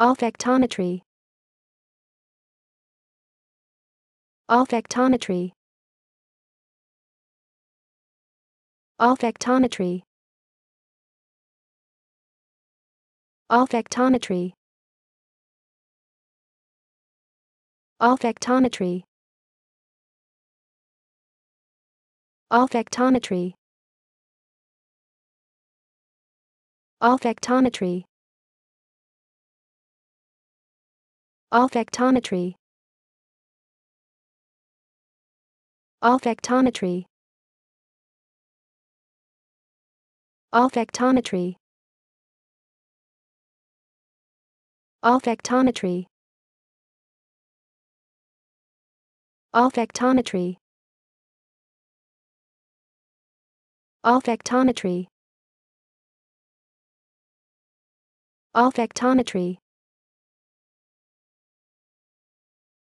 Olfactometry Olfactometry Olfactometry Olfactometry Olfactometry Olfactometry Olfactometry Olfactometry Olfactometry Olfactometry Olfactometry Olfactometry Olfactometry Olfactometry